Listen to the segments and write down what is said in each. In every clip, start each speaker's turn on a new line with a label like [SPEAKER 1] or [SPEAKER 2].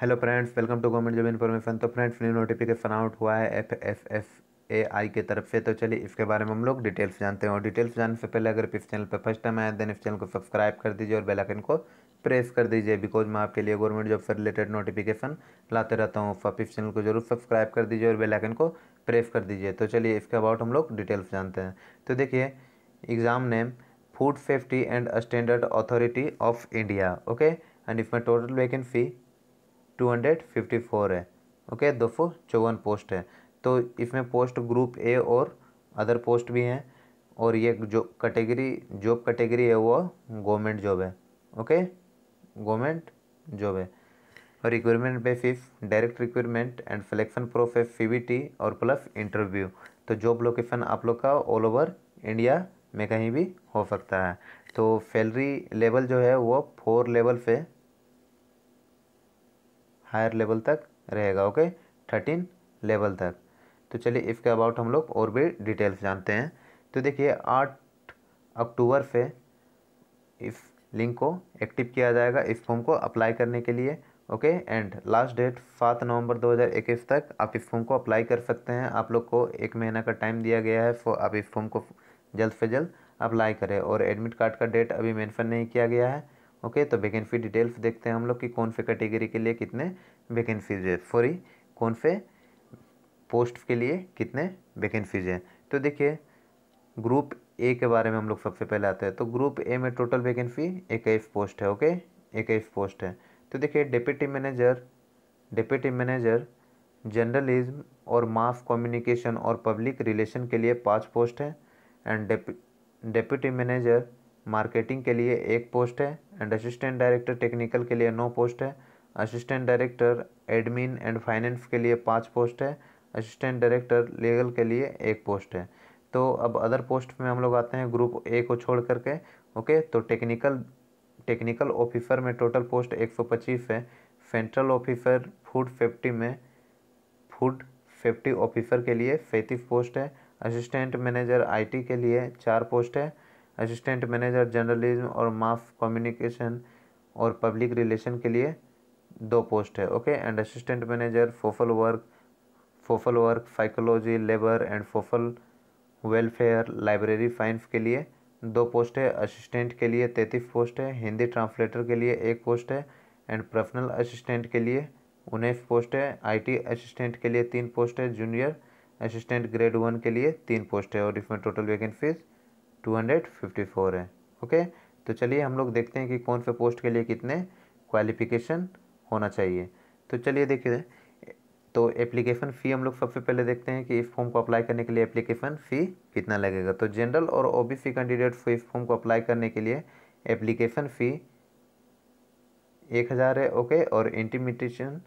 [SPEAKER 1] Hello friends welcome to government job information तो friends new notification out हुआ है F S S A I की तरफ से तो चलिए इसके बारे में हम लोग डिटेल्स जानते हैं और डिटेल्स जानने से पहले अगर इस चैनल पर फर्स्ट टाइम आए देन इस चैनल को सब्सक्राइब कर दीजिए और बेल आइकन को प्रेस कर दीजिए बिकॉज मैं आपके लिए गवर्नमेंट जॉब से रिलेटेड नोटिफिकेशन लाते रहता हूँ आप इस चैनल को जरूर सब्सक्राइब कर दीजिए और बेल आइकन को प्रेस कर दीजिए तो चलिए इसके अबाउट हम लोग डिटेल्स जानते हैं तो देखिए exam name food safety and standard authority of India okay and इसमें total vacancy two hundred fifty four है ओके दो सौ चौवन पोस्ट है तो इसमें पोस्ट ग्रुप ए और अदर पोस्ट भी हैं और ये जो कैटेगरी जॉब कैटेगरी है वो गवर्नमेंट जॉब है ओके गवर्नमेंट जॉब है और requirement basis direct requirement and selection process T और प्लस इंटरव्यू तो जॉब लोकेशन आप लोग का ऑल ओवर इंडिया में कहीं भी हो सकता है तो सैलरी लेवल जो है वो फोर लेवल से हायर लेवल तक रहेगा ओके थर्टीन लेवल तक तो चलिए इसके अबाउट हम लोग और भी डिटेल्स जानते हैं तो देखिए आठ अक्टूबर से इस लिंक को एक्टिव किया जाएगा इस फॉर्म को अप्लाई करने के लिए ओके एंड लास्ट डेट सात नवंबर 2021 तक आप इस फॉर्म को अप्लाई कर सकते हैं आप लोग को एक महीना का टाइम दिया गया है सो आप इस फॉर्म को जल्द से जल्द अप्लाई करें और एडमिट कार्ड का डेट अभी मैंशन नहीं किया गया है ओके तो वैकेंसी डिटेल्स देखते हैं हम लोग कि कौन से कैटेगरी के लिए कितने वैकेंसीज है सॉरी कौन से पोस्ट के लिए कितने वैकेंसीज हैं तो देखिए ग्रुप ए के बारे में हम लोग सबसे पहले आते हैं तो ग्रुप ए में टोटल वैकेंसी इक्कीस पोस्ट है ओके इक्कीस पोस्ट है तो देखिए deputy manager deputy manager journalism और मास कम्युनिकेशन और पब्लिक रिलेशन के लिए पाँच पोस्ट हैं एंड डिप्यूटी मैनेजर मार्केटिंग के लिए एक पोस्ट है एंड असिस्टेंट डायरेक्टर टेक्निकल के लिए नौ पोस्ट है assistant director admin and finance के लिए पाँच पोस्ट है असिस्टेंट डायरेक्टर लीगल के लिए एक पोस्ट है तो अब अदर पोस्ट में हम लोग आते हैं ग्रुप ए को छोड़ करके ओके तो टेक्निकल टेक्निकल ऑफिसर में टोटल पोस्ट एक सौ पच्चीस है सेंट्रल ऑफिसर फूड सेफ्टी में फूड सेफ्टी ऑफिसर के लिए सैंतीस पोस्ट है असिस्टेंट मैनेजर आईटी के लिए चार पोस्ट है असिस्टेंट मैनेजर जर्नलिज्म और माफ कम्युनिकेशन और पब्लिक रिलेशन के लिए दो पोस्ट है okay and assistant manager social work social work psychology labour and social welfare library science के लिए दो पोस्ट है असिस्टेंट के लिए तैतीस पोस्ट है हिंदी ट्रांसलेटर के लिए एक पोस्ट है एंड पर्सनल असिस्टेंट के लिए उन्नीस पोस्ट है आईटी असिस्टेंट के लिए तीन पोस्ट है जूनियर असिस्टेंट ग्रेड वन के लिए तीन पोस्ट है और इसमें टोटल वैकेंसीज 254 है ओके तो चलिए हम लोग देखते हैं कि कौन से पोस्ट के लिए कितने क्वालिफिकेशन होना चाहिए तो चलिए देखिए तो एप्लीकेशन फ़ी हम लोग सबसे पहले देखते हैं कि इस फॉर्म को अप्लाई करने के लिए एप्लीकेशन फ़ी कितना लगेगा तो जनरल और ओबीसी कैंडिडेट्स को इस फॉर्म को अप्लाई करने के लिए एप्लीकेशन फ़ी एक हज़ार है ओके और इंटीमिटेशन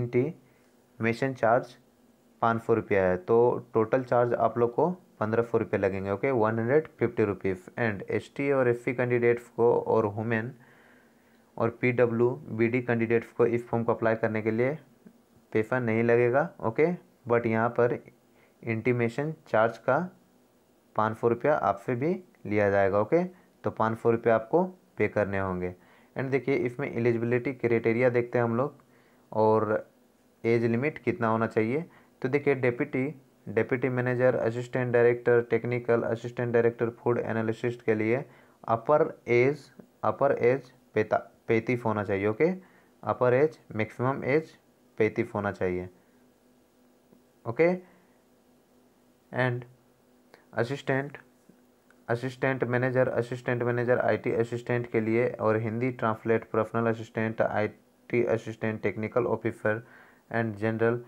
[SPEAKER 1] इंटीमेशन चार्ज पाँच सौ रुपया है तो टोटल चार्ज आप लोग को पंद्रह सौ रुपये लगेंगे okay one hundred fifty rupees and S T और एस सी कैंडिडेट्स को और वुमेन और P W B D candidates को इस फॉर्म को अप्लाई करने के लिए पैसा नहीं लगेगा ओके बट यहाँ पर इंटीमेशन चार्ज का पाँच सौ रुपया आपसे भी लिया जाएगा ओके तो पाँच सौ रुपया आपको पे करने होंगे एंड देखिए इसमें एलिजिबिलिटी क्राइटेरिया देखते हैं हम लोग और एज लिमिट कितना होना चाहिए तो देखिए deputy deputy manager assistant director technical assistant director food analyst के लिए अपर एज अपर एज पैता पैंतीफ होना चाहिए okay upper age maximum age पैंतीस होना चाहिए okay and assistant assistant manager assistant manager IT assistant के लिए और Hindi translate professional assistant IT assistant technical officer and general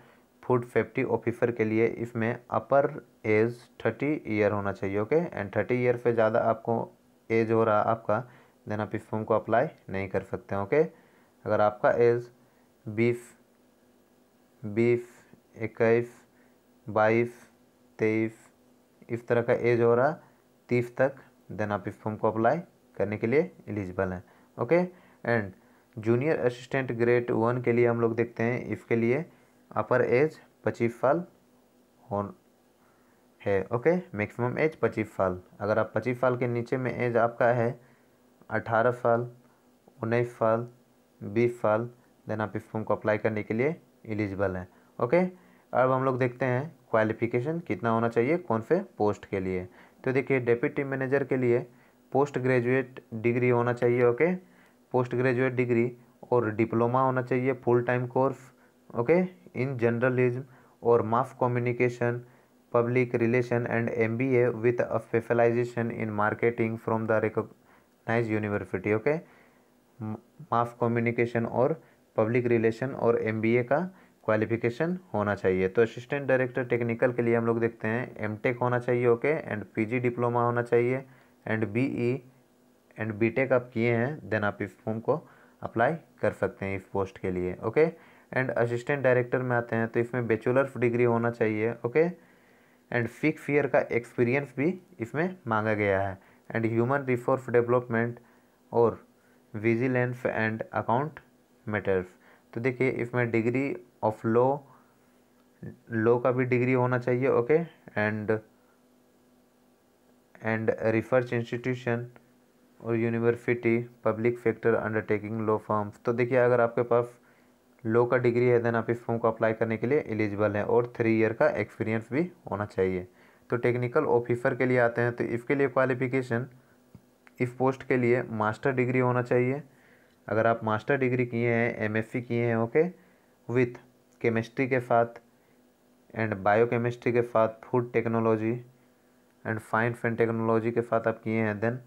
[SPEAKER 1] food safety officer के लिए इसमें अपर एज थर्टी ईयर होना चाहिए ओके एंड थर्टी ईयर से ज़्यादा आपको एज हो रहा आपका देन आप इस फॉर्म को अप्लाई नहीं कर सकते ओके अगर आपका एज बीस बीस इक्कीस बाईस तेईस इस तरह का एज हो रहा तीस तक देन आप इस फॉर्म को अप्लाई करने के लिए एलिजिबल हैं okay and junior assistant grade one के लिए हम लोग देखते हैं इसके लिए अपर एज पच्चीस साल हो है ओके मैक्सिमम एज पच्चीस साल अगर आप पच्चीस साल के नीचे में एज आपका है अठारह साल उन्नीस साल बीस साल देन आप इस फॉर्म को अप्लाई करने के लिए एलिजिबल हैं ओके अब हम लोग देखते हैं क्वालिफिकेशन कितना होना चाहिए कौन से पोस्ट के लिए तो देखिए डिप्टी मैनेजर के लिए पोस्ट ग्रेजुएट डिग्री होना चाहिए ओके पोस्ट ग्रेजुएट डिग्री और डिप्लोमा होना चाहिए full time course okay in journalism और mass communication and M B A with a specialization in marketing from the recognize university okay mass communication और public relation और MBA का qualification होना चाहिए तो असिस्टेंट डायरेक्टर टेक्निकल के लिए हम लोग देखते हैं एमटेक होना चाहिए ओके एंड पीजी डिप्लोमा होना चाहिए एंड बीई एंड बीटेक आप किए हैं देन आप इस फॉर्म को अप्लाई कर सकते हैं इस पोस्ट के लिए okay okay? And assistant director में आते हैं तो इसमें बेचुलर डिग्री होना चाहिए ओके एंड सिक्स ईयर का एक्सपीरियंस भी इसमें मांगा गया है एंड ह्यूमन रिसोर्स डेवलपमेंट और विजिलेंस एंड अकाउंट मैटर्स तो देखिए इसमें डिग्री ऑफ लॉ लॉ का भी डिग्री होना चाहिए okay and and research institution और university public sector undertaking law forms तो देखिए अगर आपके पास लो का डिग्री है देन आप इस फॉर्म को अप्लाई करने के लिए एलिजिबल हैं और थ्री ईयर का एक्सपीरियंस भी होना चाहिए तो टेक्निकल ऑफिसर के लिए आते हैं तो इसके लिए क्वालिफिकेशन इस पोस्ट के लिए मास्टर डिग्री होना चाहिए अगर आप मास्टर डिग्री किए हैं एम किए हैं ओके विथ केमिस्ट्री के साथ एंड बायो केमिस्ट्री के साथ food technology and science and technology के साथ आप किए हैं देन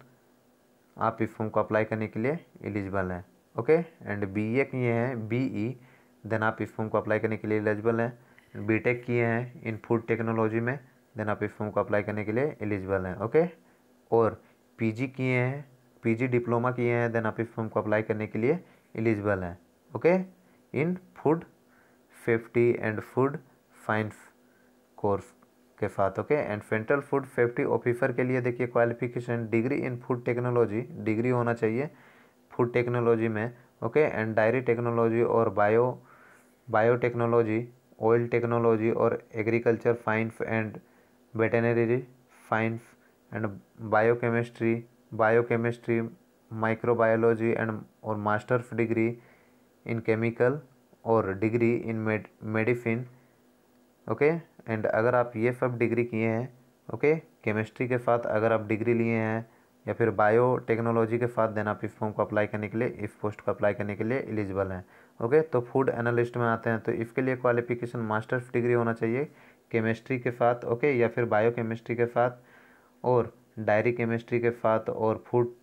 [SPEAKER 1] आप इस फॉर्म को अप्लाई करने के लिए एलिजिबल हैं ओके एंड बी ए किए हैं बी ई e देन आप इस फॉर्म को अप्लाई करने के लिए एलिजिबल हैं बीटेक किए हैं इन फूड टेक्नोलॉजी में देन आप इस फॉर्म को अप्लाई करने के लिए एलिजिबल हैं ओके और पीजी किए हैं पीजी डिप्लोमा किए हैं देन आप इस फॉर्म को अप्लाई करने के लिए एलिजिबल हैं okay in food safety and food science course के साथ okay and central food safety officer के लिए देखिए qualification degree in food technology degree होना चाहिए फूड टेक्नोलॉजी में ओके एंड डायरी टेक्नोलॉजी और बायो बायोटेक्नोलॉजी ऑयल टेक्नोलॉजी और agriculture science and veterinary science and biochemistry biochemistry microbiology and और masters degree in chemical और degree in medicine okay and अगर आप ये सब डिग्री किए हैं ओके केमिस्ट्री के साथ अगर आप डिग्री लिए हैं या फिर बायो टेक्नोलॉजी के साथ देना आप इस फॉर्म को अप्लाई करने के लिए इस पोस्ट को अप्लाई करने के लिए एलिजिबल हैं ओके तो फूड एनालिस्ट में आते हैं तो इसके लिए क्वालिफिकेशन मास्टर्स डिग्री होना चाहिए केमिस्ट्री के साथ ओके या फिर बायो केमिस्ट्री के साथ और डायरी केमिस्ट्री के साथ और फूड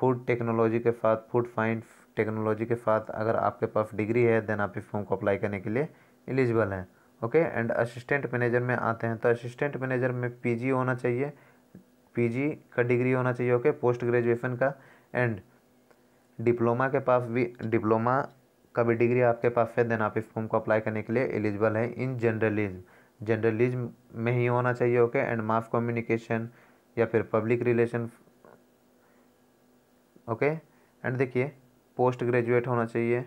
[SPEAKER 1] फूड टेक्नोलॉजी के साथ फूड साइंस टेक्नोलॉजी के साथ अगर आपके पास डिग्री है देन आप इस फॉर्म को अप्लाई करने के लिए एलिजिबल हैं ओके एंड असिस्टेंट मैनेजर में आते हैं तो असिस्टेंट मैनेजर में पीजी होना चाहिए पीजी का डिग्री होना चाहिए ओके पोस्ट ग्रेजुएशन का एंड डिप्लोमा के पास भी डिप्लोमा का भी डिग्री आपके पास है देन आप इस फॉर्म को अप्लाई करने के लिए एलिजिबल है इन जनरलिज्म जर्नलिज्म में ही होना चाहिए ओके एंड मास कम्युनिकेशन या फिर पब्लिक रिलेशन ओके एंड देखिए पोस्ट ग्रेजुएट होना चाहिए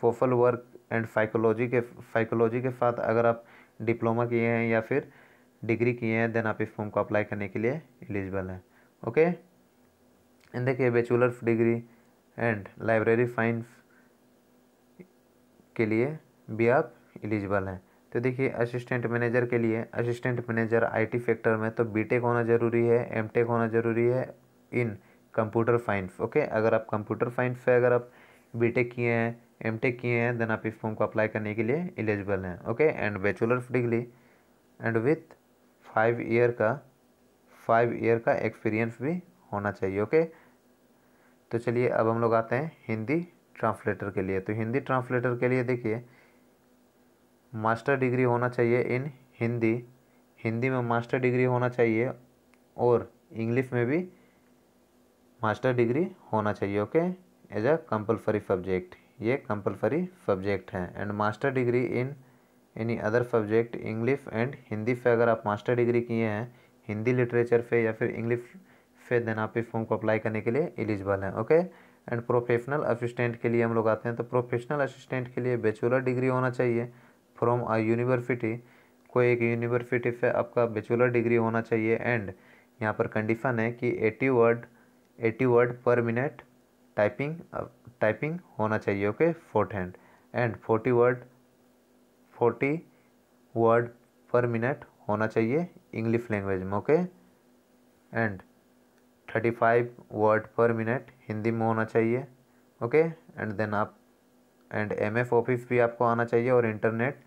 [SPEAKER 1] फोफल वर्क एंड साइकोलॉजी के साइकोलॉजी के साथ अगर आप डिप्लोमा किए हैं या फिर डिग्री किए हैं देन आप इस फॉर्म को अप्लाई करने के लिए एलिजिबल हैं ओके एंड देखिए bachelor degree and library science के लिए भी आप एलिजिबल हैं तो देखिए असिस्टेंट मैनेजर के लिए असिस्टेंट मैनेजर आईटी सेक्टर में तो बीटेक होना ज़रूरी है एमटेक होना ज़रूरी है इन कंप्यूटर साइंस ओके अगर आप कंप्यूटर साइंस से अगर आप बीटेक किए हैं एमटेक किए हैं देन आप इस फॉर्म को अप्लाई करने के लिए एलिजिबल हैं okay and bachelor degree and with five year का फाइव ईयर का एक्सपीरियंस भी होना चाहिए ओके तो चलिए अब हम लोग आते हैं हिंदी ट्रांसलेटर के लिए तो हिंदी ट्रांसलेटर के लिए देखिए मास्टर डिग्री होना चाहिए इन हिंदी हिंदी में मास्टर डिग्री होना चाहिए और इंग्लिश में भी मास्टर डिग्री होना चाहिए okay as a compulsory subject ये कंपलसरी सब्जेक्ट है and master degree in any other subject English and Hindi से अगर आप मास्टर डिग्री किए हैं हिंदी लिटरेचर से या फिर इंग्लिश से देन आप इस फॉर्म को अप्लाई करने के लिए एलिजिबल हैं ओके एंड प्रोफेशनल असिस्टेंट के लिए हम लोग आते हैं तो प्रोफेशनल असिस्टेंट के लिए बेचुलर डिग्री होना चाहिए फ्रॉम अ यूनिवर्सिटी कोई एक यूनिवर्सिटी से आपका बेचुलर डिग्री होना चाहिए एंड यहाँ पर कंडीशन है कि eighty word eighty word per minute typing typing होना चाहिए okay shorthand and forty word forty word per minute होना चाहिए इंग्लिश लैंग्वेज में okay and thirty five word per minute Hindi में होना चाहिए ओके एंड देन आप एंड एम एफ ऑफिस भी आपको आना चाहिए और इंटरनेट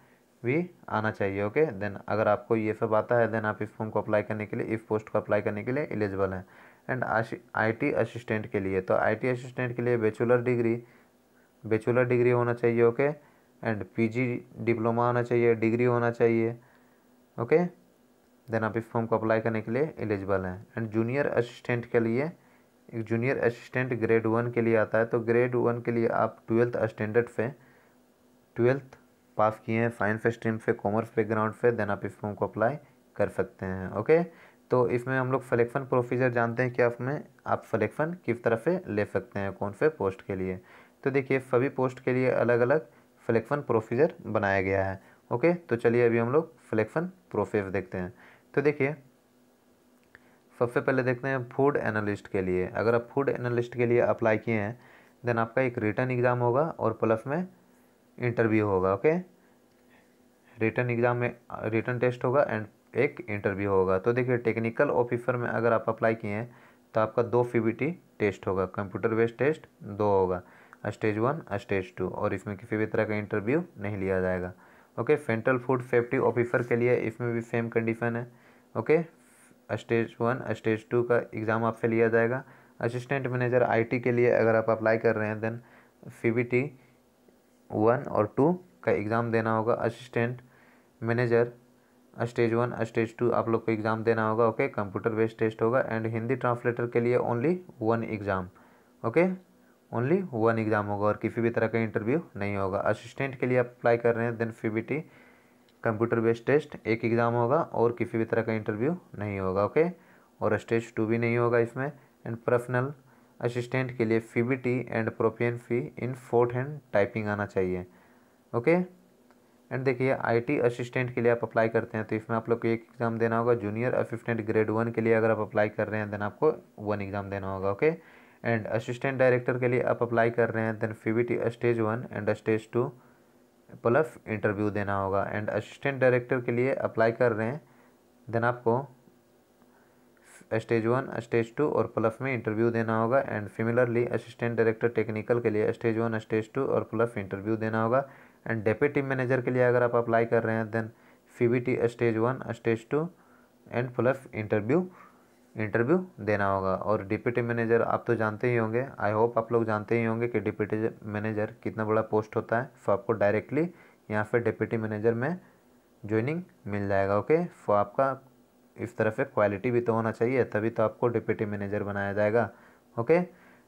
[SPEAKER 1] भी आना चाहिए ओके देन अगर आपको ये सब आता है देन आप इस फॉर्म को अप्लाई करने के लिए इस पोस्ट को अप्लाई करने के लिए एलिजिबल हैं एंड आईटी असिस्टेंट के लिए तो आईटी असिस्टेंट के लिए बेचुलर डिग्री बेचुलर डिग्री होना चाहिए ओके एंड पीजी डिप्लोमा होना चाहिए डिग्री होना चाहिए ओके देन आप इस फॉर्म को अप्लाई करने के लिए एलिजिबल हैं एंड जूनियर असिस्टेंट के लिए एक जूनियर असिस्टेंट ग्रेड वन के लिए आता है तो ग्रेड वन के लिए आप ट्वेल्थ स्टैंडर्ड से ट्वेल्थ पास किए हैं साइंस स्ट्रीम से कॉमर्स बैकग्राउंड से देन आप इस फॉर्म को अप्लाई कर सकते हैं ओके तो इसमें हम लोग सलेक्शन प्रोसीजर जानते हैं कि आप में आप सलेक्शन किस तरह से ले सकते हैं कौन से पोस्ट के लिए तो देखिए सभी पोस्ट के लिए अलग अलग सलेक्शन प्रोसीजर बनाया गया है ओके तो चलिए अभी हम लोग सलेक्शन प्रोसेस देखते हैं तो देखिए सबसे पहले देखते हैं फूड एनालिस्ट के लिए अगर आप फूड एनालिस्ट के लिए अप्लाई किए हैं देन आपका एक रिटर्न एग्ज़ाम होगा और प्लस में इंटरव्यू होगा ओके रिटर्न एग्ज़ाम में रिटर्न टेस्ट होगा एंड एक इंटरव्यू होगा तो देखिए टेक्निकल ऑफिसर में अगर आप अप्लाई किए हैं तो आपका दो सी टेस्ट होगा कंप्यूटर बेस्ड टेस्ट दो होगा स्टेज वन स्टेज टू और इसमें किसी भी तरह का इंटरव्यू नहीं लिया जाएगा okay central food safety officer के लिए इसमें भी सेम कंडीशन है okay stage one stage two का एग्ज़ाम आपसे लिया जाएगा असिस्टेंट मैनेजर आईटी के लिए अगर आप अप्लाई कर रहे हैं देन टी वन और टू का एग्ज़ाम देना होगा assistant manager stage one stage two आप लोग को एग्ज़ाम देना होगा ओके कंप्यूटर बेस्ड टेस्ट होगा एंड हिंदी ट्रांसलेटर के लिए only one exam okay only one exam होगा और किसी भी तरह का इंटरव्यू नहीं होगा असिस्टेंट के लिए अप्लाई कर रहे हैं then C computer based test एक एग्ज़ाम होगा और किसी भी तरह का इंटरव्यू नहीं होगा ओके और स्टेज टू भी नहीं होगा इसमें एंड पर्सनल असिस्टेंट के लिए CBT and proficiency in shorthand typing आना चाहिए ओके एंड देखिए आईटी असिस्टेंट के लिए आप अप्लाई करते हैं तो इसमें आप लोग को एक एग्ज़ाम देना होगा जूनियर असिस्टेंट ग्रेड वन के लिए अगर आप अप्लाई कर रहे हैं देन आपको वन एग्ज़ाम देना होगा ओके एंड असिस्टेंट डायरेक्टर के लिए आप अप्लाई कर रहे हैं then CBT stage one and stage two plus interview देना होगा एंड असिस्टेंट डायरेक्टर के लिए अप्लाई कर रहे हैं देन आपको स्टेज वन स्टेज टू और प्लस में इंटरव्यू देना होगा and similarly assistant director technical के लिए स्टेज वन स्टेज टू और प्लस इंटरव्यू देना होगा एंड डेप्यूटी मैनेजर के लिए अगर आप अप्लाई कर रहे हैं then C stage one stage two and plus interview interview देना होगा और डिप्यूटी मैनेजर आप तो जानते ही होंगे आई होप आप लोग जानते ही होंगे कि डिप्यूटी मैनेजर कितना बड़ा पोस्ट होता है सो आपको डायरेक्टली यहाँ पर डिप्यूटी मैनेजर में ज्वाइनिंग मिल जाएगा ओके सो आपका इस तरह से क्वालिटी भी तो होना चाहिए तभी तो आपको डिप्यूटी मैनेजर बनाया जाएगा ओके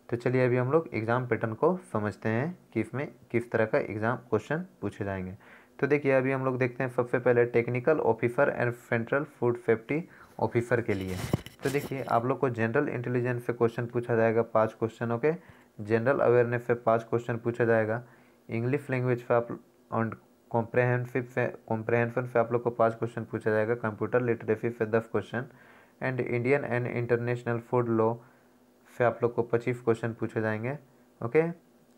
[SPEAKER 1] तो चलिए अभी हम लोग एग्ज़ाम पैटर्न को समझते हैं कि इसमें किस तरह का एग्ज़ाम क्वेश्चन पूछे जाएंगे तो देखिए अभी हम लोग देखते हैं सबसे पहले technical officer and central food safety officer के लिए तो देखिए आप लोग को जनरल इंटेलिजेंस से क्वेश्चन पूछा जाएगा पाँच क्वेश्चन ओके जनरल अवेयरनेस से पाँच क्वेश्चन पूछा जाएगा इंग्लिश लैंग्वेज पे आप एंड कॉम्प्रहेंसिव से कॉम्प्रहेंसन से आप लोग को पाँच क्वेश्चन पूछा जाएगा कंप्यूटर लिटरेसी से दस question and Indian and international food law से आप लोग को पच्चीस क्वेश्चन पूछे जाएंगे okay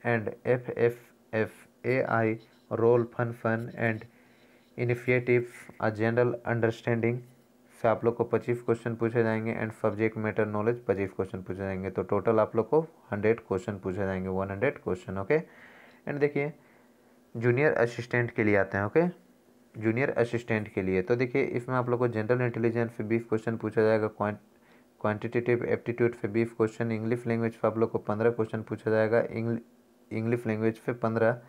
[SPEAKER 1] and F S S A I role functions and initiative a general understanding से आप लोग को पच्चीस क्वेश्चन पूछे जाएंगे एंड सब्जेक्ट मैटर नॉलेज पच्चीस क्वेश्चन पूछे जाएंगे तो टोटल आप लोग को हंड्रेड क्वेश्चन पूछे जाएंगे one hundred question okay and देखिए जूनियर असिस्टेंट के लिए आते हैं ओके जूनियर असिस्टेंट के लिए तो देखिए इसमें आप लोग को जनरल इंटेलिजेंस से बीस क्वेश्चन पूछा जाएगा क्वान्टिटेटिव एप्टीट्यूड से बीस क्वेश्चन इंग्लिश लैंग्वेज पर आप लोग को पंद्रह क्वेश्चन पूछा जाएगा इंग्लिश लैंग्वेज से पंद्रह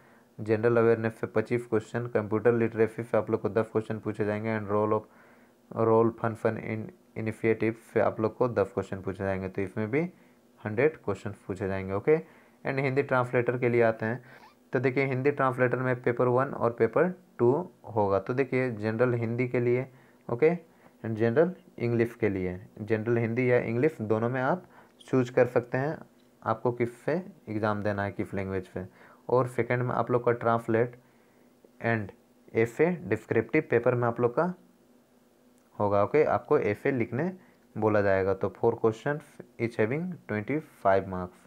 [SPEAKER 1] जनरल अवेयरनेस से पच्चीस क्वेश्चन कंप्यूटर लिटरेसी से आप लोग को दस क्वेश्चन पूछे जाएंगे and role of role functions in initiative से आप लोग को दस क्वेश्चन पूछे जाएंगे तो इसमें भी हंड्रेड क्वेश्चन पूछे जाएंगे ओके एंड हिंदी ट्रांसलेटर के लिए आते हैं तो देखिए हिंदी ट्रांसलेटर में पेपर वन और पेपर टू होगा तो देखिए जनरल हिंदी के लिए ओके एंड जनरल इंग्लिश के लिए जनरल हिंदी या इंग्लिश दोनों में आप चूज कर सकते हैं आपको किस से एग्ज़ाम देना है किस लैंग्वेज पे और सेकेंड में आप लोग का translate and essay descriptive paper में आप लोग का होगा ओके okay? आपको एफ ए लिखने बोला जाएगा तो four question each having twenty five marks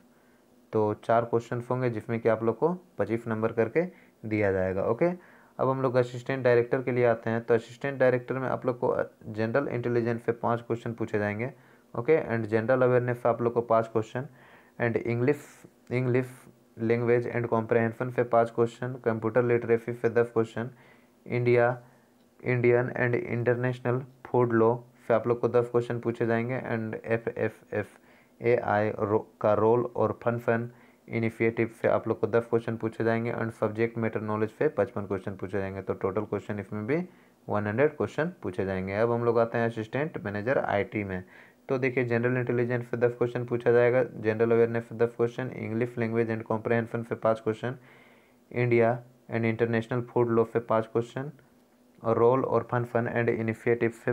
[SPEAKER 1] तो चार क्वेश्चन होंगे जिसमें कि आप लोग को पच्चीस नंबर करके दिया जाएगा ओके okay? अब हम लोग असिस्टेंट डायरेक्टर के लिए आते हैं तो असिस्टेंट डायरेक्टर में आप लोग को जनरल इंटेलिजेंस पे पांच क्वेश्चन पूछे जाएंगे ओके एंड जनरल अवेयरनेस पे आप लोग को पाँच question and English English language and comprehension पे पाँच क्वेश्चन कंप्यूटर लिटरेसी पे दस question India Indian and international food law से आप लोग को दस क्वेश्चन पूछे जाएंगे and F S S A I का रोल और फन फन इनिशिएटिव से आप लोग को दस क्वेश्चन पूछे जाएंगे एंड सब्जेक्ट मैटर नॉलेज से पचपन क्वेश्चन पूछे जाएंगे तो टोटल क्वेश्चन इसमें भी वन हंड्रेड क्वेश्चन पूछे जाएंगे अब हम लोग आते हैं असिस्टेंट मैनेजर आईटी में तो देखिए जनरल इंटेलिजेंस से दस क्वेश्चन पूछा जाएगा जनरल अवेयरनेस से दस question English language and comprehension से पाँच question India and international food law से पाँच क्वेश्चन रोल और फन फन एंड इनिशिएटिव से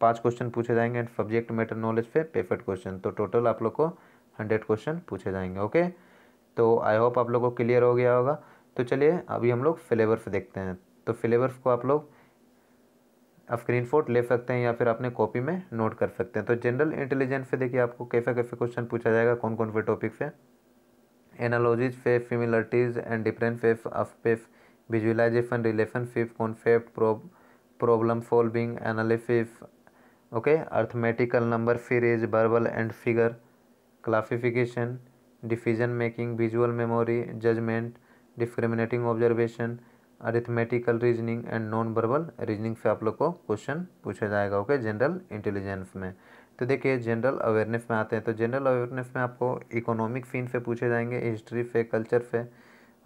[SPEAKER 1] पांच क्वेश्चन पूछे जाएंगे एंड सब्जेक्ट मैटर नॉलेज पे पेफेट क्वेश्चन तो टोटल आप लोग को हंड्रेड क्वेश्चन पूछे जाएंगे ओके तो आई होप आप लोग को क्लियर हो गया होगा तो चलिए अभी हम लोग फ्लेवर्स देखते हैं तो फ्लेवर्स को आप लोग स्क्रीन फोट ले सकते हैं या फिर अपने कॉपी में नोट कर सकते हैं तो जनरल इंटेलिजेंस से देखिए आपको कैसे कैसे क्वेश्चन पूछा जाएगा कौन कौन से टॉपिक से analogies face familiarities and different फेफ ऑफ पेफ़ visualization relationship concept prob problem solving analysis okay arithmetical number series verbal and figure classification decision making visual memory judgment discriminating observation arithmetical reasoning and non verbal reasoning से आप लोग को question पूछा जाएगा okay general intelligence में तो देखिए general awareness में आते हैं तो जनरल अवेयरनेस में आपको इकोनॉमिक फीन से पूछे जाएंगे हिस्ट्री से कल्चर से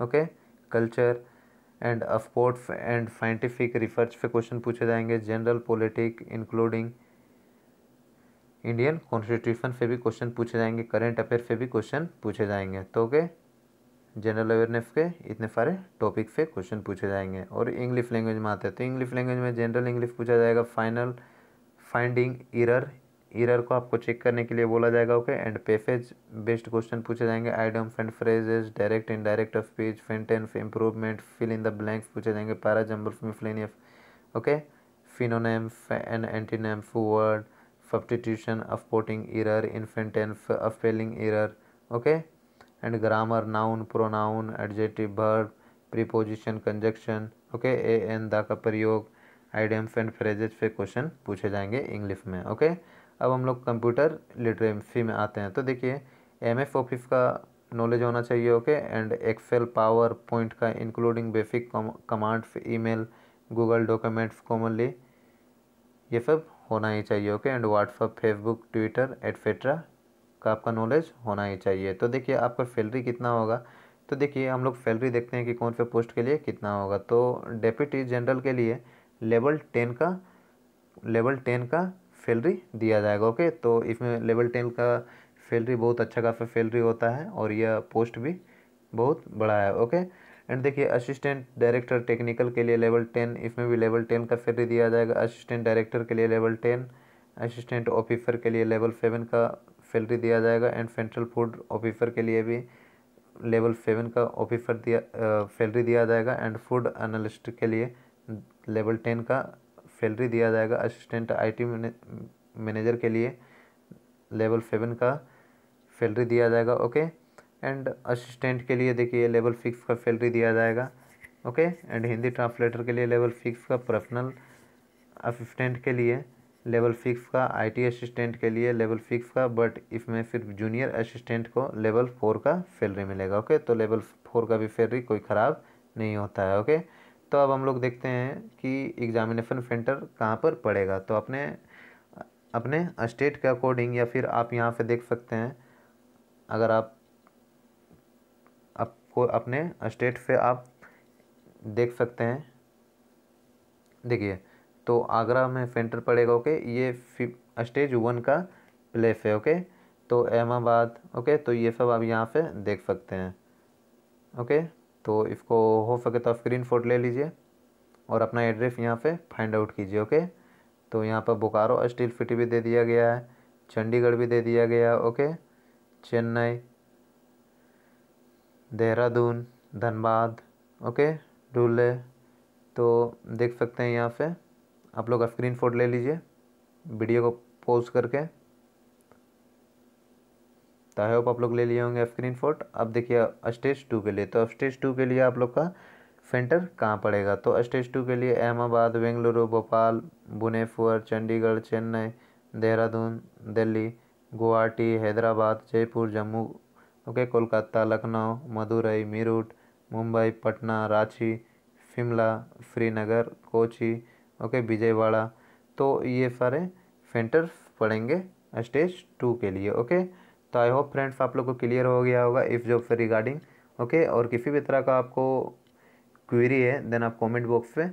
[SPEAKER 1] okay culture and sports and scientific research पे क्वेश्चन पूछे जाएंगे general politic including Indian constitution से भी क्वेश्चन पूछे जाएंगे करेंट अफेयर से भी क्वेश्चन पूछे जाएंगे तो के जनरल अवेयरनेस के इतने सारे टॉपिक से क्वेश्चन पूछे जाएंगे और इंग्लिश लैंग्वेज में आते हैं तो इंग्लिश लैंग्वेज में जनरल इंग्लिश पूछा जाएगा फाइनल फाइंडिंग इरर ईरर को आपको चेक करने के लिए बोला जाएगा okay and passage based question पूछे जाएंगे idioms and phrases direct indirect of speech sentence improvement fill in the blanks पूछे जाएंगे para jumbles miscellaneous okay synonym and antonym word substitution of spotting error in sentence of spelling error okay and grammar noun pronoun adjective verb preposition conjunction okay A an the का प्रयोग idioms and phrases पे question पूछे जाएंगे English में okay okay? अब हम लोग computer literacy में आते हैं तो देखिए एम एफ ऑफिस का नॉलेज होना चाहिए okay and Excel PowerPoint का including basic commands email Google documents commonly ये सब होना ही चाहिए okay and WhatsApp Facebook Twitter etcetera का आपका नॉलेज होना ही चाहिए तो देखिए आपका सैलरी कितना होगा तो देखिए हम लोग सैलरी देखते हैं कि कौन से पोस्ट के लिए कितना होगा तो डेप्यूटी जनरल के लिए लेवल टेन का लेवल टेन का फेलरी दिया जाएगा ओके तो इसमें लेवल टेन का फेलरी बहुत अच्छा खासा फेलरी होता है और यह पोस्ट भी बहुत बड़ा है ओके एंड देखिए असिस्टेंट डायरेक्टर टेक्निकल के लिए लेवल टेन इसमें भी लेवल टेन का फेलरी दिया जाएगा असिस्टेंट डायरेक्टर के लिए लेवल टेन असिस्टेंट ऑफिसर के लिए लेवल सेवन का सैलरी दिया जाएगा एंड सेंट्रल फूड ऑफिसर के लिए भी लेवल सेवन का ऑफिसर दिया सैलरी दिया जाएगा एंड फूड अनालिस्ट के लिए लेवल टेन का सैलरी दिया जाएगा असिस्टेंट आईटी मैनेजर के लिए लेवल सेवन का सैलरी दिया जाएगा ओके एंड असिस्टेंट के लिए देखिए लेवल सिक्स का सैलरी दिया जाएगा ओके एंड हिंदी ट्रांसलेटर के लिए लेवल सिक्स का पर्सनल असिस्टेंट के लिए लेवल सिक्स का आईटी असिस्टेंट के लिए लेवल सिक्स का बट इसमें सिर्फ जूनियर असिस्टेंट को लेवल फोर का सैलरी मिलेगा ओके तो लेवल फोर का भी सैलरी कोई ख़राब नहीं होता है ओके तो अब हम लोग देखते हैं कि एग्जामिनेशन सेंटर कहाँ पर पड़ेगा तो अपने अपने स्टेट के अकॉर्डिंग या फिर आप यहाँ पे देख सकते हैं अगर आप आपको अपने स्टेट से आप देख सकते हैं देखिए तो आगरा में सेंटर पड़ेगा ओके ये स्टेज वन का प्लेस है ओके तो अहमाबाद ओके तो ये सब आप यहाँ से देख सकते हैं ओके तो इसको हो सके तो स्क्रीन फोट ले लीजिए और अपना एड्रेस यहाँ पे फाइंड आउट कीजिए ओके तो यहाँ पर बोकारो स्टील सिटी भी दे दिया गया है चंडीगढ़ भी दे दिया गया है ओके चेन्नई देहरादून धनबाद ओके डूले तो देख सकते हैं यहाँ पे आप लोग स्क्रीन फोट ले लीजिए वीडियो को पोस्ट करके तो आई होप आप लोग ले लिए होंगे स्क्रीन फोर्ट अब देखिए स्टेज टू के लिए तो स्टेज टू के लिए आप लोग का सेंटर कहाँ पड़ेगा तो स्टेज टू के लिए अहमदाबाद बेंगलुरु भोपाल बुनेफुअर चंडीगढ़ चेन्नई देहरादून दिल्ली गुवाहाटी हैदराबाद जयपुर जम्मू ओके कोलकाता लखनऊ मदुरई मीरठ मुंबई पटना रांची शिमला श्रीनगर कोची ओके विजयवाड़ा तो ये सारे सेंटर्स पड़ेंगे स्टेज टू के लिए ओके तो आई होप फ्रेंड्स आप लोग को क्लियर हो गया होगा इफ़ जॉब से रिगार्डिंग ओके और किसी भी तरह का आपको क्वेरी है देन आप कमेंट बॉक्स पे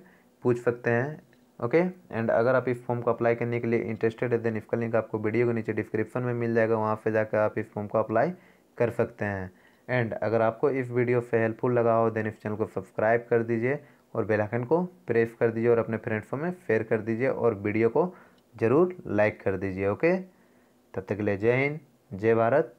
[SPEAKER 1] पूछ सकते हैं ओके एंड अगर आप इस फॉर्म को अप्लाई करने के लिए इंटरेस्टेड है देन इसका लिंक आपको वीडियो के नीचे डिस्क्रिप्शन में मिल जाएगा वहाँ पर जाकर आप इस फॉर्म को अप्लाई कर सकते हैं एंड अगर आपको इस वीडियो से हेल्पफुल लगा हो देन इस चैनल को सब्सक्राइब कर दीजिए और बेल आइकन को प्रेस कर दीजिए और अपने फ्रेंड्सों में शेयर कर दीजिए और वीडियो को ज़रूर लाइक कर दीजिए ओके तब तक के लिए जय हिंद जय भारत